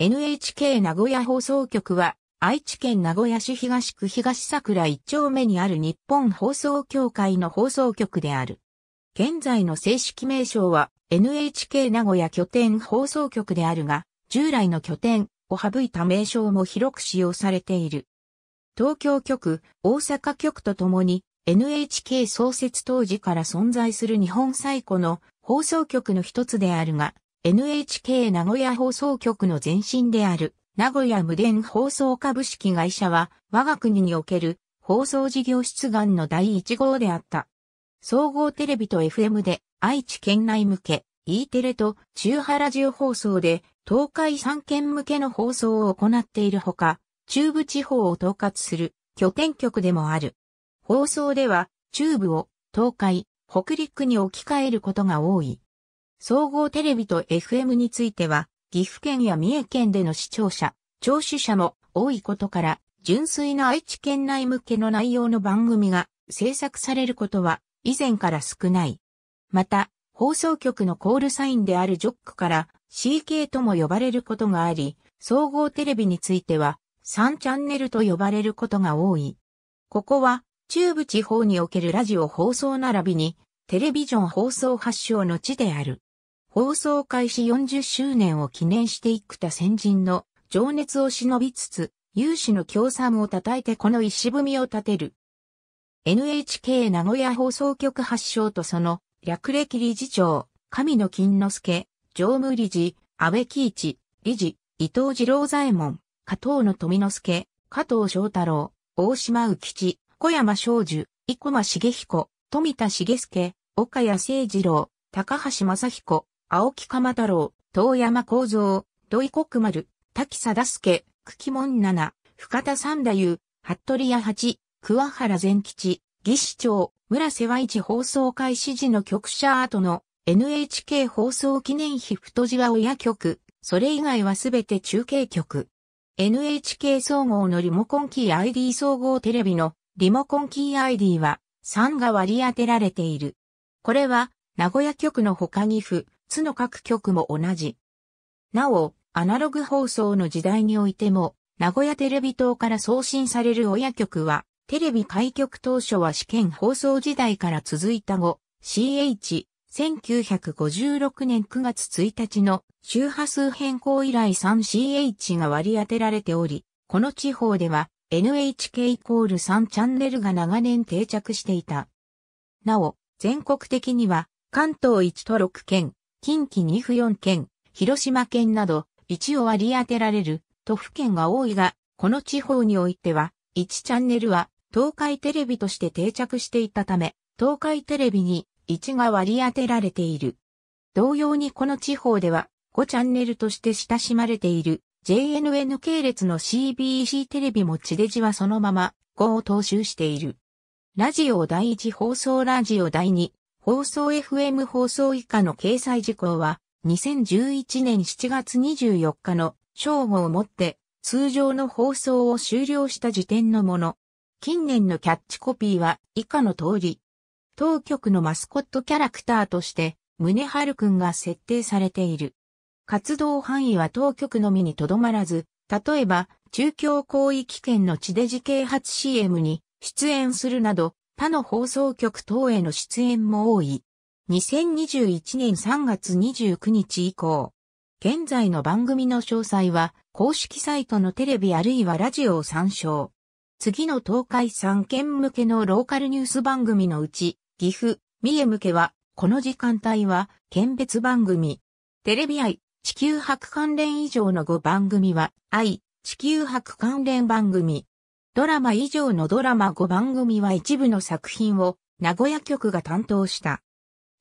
NHK 名古屋放送局は、愛知県名古屋市東区東桜一丁目にある日本放送協会の放送局である。現在の正式名称は NHK 名古屋拠点放送局であるが、従来の拠点を省いた名称も広く使用されている。東京局、大阪局とともに NHK 創設当時から存在する日本最古の放送局の一つであるが、NHK 名古屋放送局の前身である名古屋無電放送株式会社は我が国における放送事業出願の第1号であった。総合テレビと FM で愛知県内向け、E テレと中波ラジオ放送で東海3県向けの放送を行っているほか、中部地方を統括する拠点局でもある。放送では中部を東海、北陸に置き換えることが多い。総合テレビと FM については、岐阜県や三重県での視聴者、聴取者も多いことから、純粋な愛知県内向けの内容の番組が制作されることは以前から少ない。また、放送局のコールサインであるジョックから CK とも呼ばれることがあり、総合テレビについては3チャンネルと呼ばれることが多い。ここは中部地方におけるラジオ放送並びにテレビジョン放送発祥の地である。放送開始40周年を記念してきた。先人の情熱を忍びつつ、有志の協賛を叩いてこの石踏みを立てる。NHK 名古屋放送局発祥とその略歴理事長、神野金之助、常務理事、安倍喜一、理事、伊藤二郎左衛門、加藤の富之助、加藤翔太郎、大島宇吉、小山昌樹、生駒茂彦、富田茂介、岡谷誠二郎、高橋正彦、青木鎌太郎、遠山幸三、土井国丸、滝貞助、久喜門七、深田三太夫、服部屋八、桑原善吉、義士長、村瀬和一放送開始時の局舎後の NHK 放送記念碑太字は親局、それ以外はすべて中継局。NHK 総合のリモコンキー ID 総合テレビのリモコンキー ID は3が割り当てられている。これは名古屋局の他岐阜、つの各局も同じ。なお、アナログ放送の時代においても、名古屋テレビ塔から送信される親局は、テレビ開局当初は試験放送時代から続いた後、CH、1956年9月1日の周波数変更以来 3CH が割り当てられており、この地方では NHK イコール3チャンネルが長年定着していた。なお、全国的には関東1都6県、近畿2府4県、広島県など、1を割り当てられる、都府県が多いが、この地方においては、1チャンネルは、東海テレビとして定着していたため、東海テレビに1が割り当てられている。同様にこの地方では、5チャンネルとして親しまれている JNN 系列の CBC テレビも地デジはそのまま5を踏襲している。ラジオ第1放送ラジオ第2放送 FM 放送以下の掲載事項は、2011年7月24日の正午をもって、通常の放送を終了した時点のもの。近年のキャッチコピーは以下の通り。当局のマスコットキャラクターとして、宗春くんが設定されている。活動範囲は当局のみにとどまらず、例えば、中京広域圏の地デジ啓発 CM に出演するなど、他の放送局等への出演も多い。2021年3月29日以降、現在の番組の詳細は公式サイトのテレビあるいはラジオを参照。次の東海3県向けのローカルニュース番組のうち、岐阜、三重向けは、この時間帯は、県別番組。テレビ愛、地球博関連以上の5番組は、愛、地球博関連番組。ドラマ以上のドラマ5番組は一部の作品を名古屋局が担当した。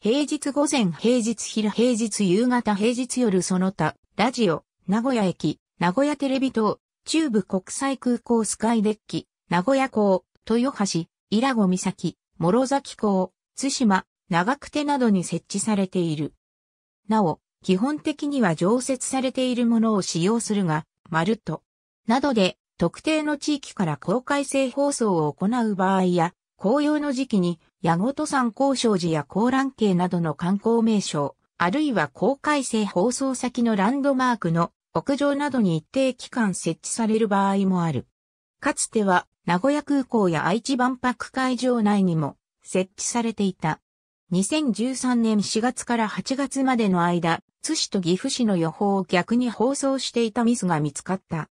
平日午前、平日昼、平日夕方、平日夜その他、ラジオ、名古屋駅、名古屋テレビ塔、中部国際空港スカイデッキ、名古屋港、豊橋、伊良湖岬、諸崎港、津島、長久手などに設置されている。なお、基本的には常設されているものを使用するが、るっと、などで特定の地域から公開性放送を行う場合や、紅葉の時期に、矢後登山交渉時や高蘭渓などの観光名所、あるいは公開性放送先のランドマークの屋上などに一定期間設置される場合もある。かつては、名古屋空港や愛知万博会場内にも設置されていた。2013年4月から8月までの間、津市と岐阜市の予報を逆に放送していたミスが見つかった。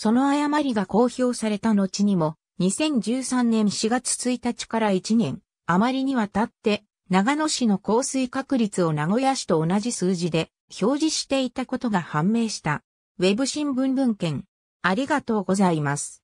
その誤りが公表された後にも、2013年4月1日から1年、あまりにわたって、長野市の降水確率を名古屋市と同じ数字で表示していたことが判明した。ウェブ新聞文献。ありがとうございます。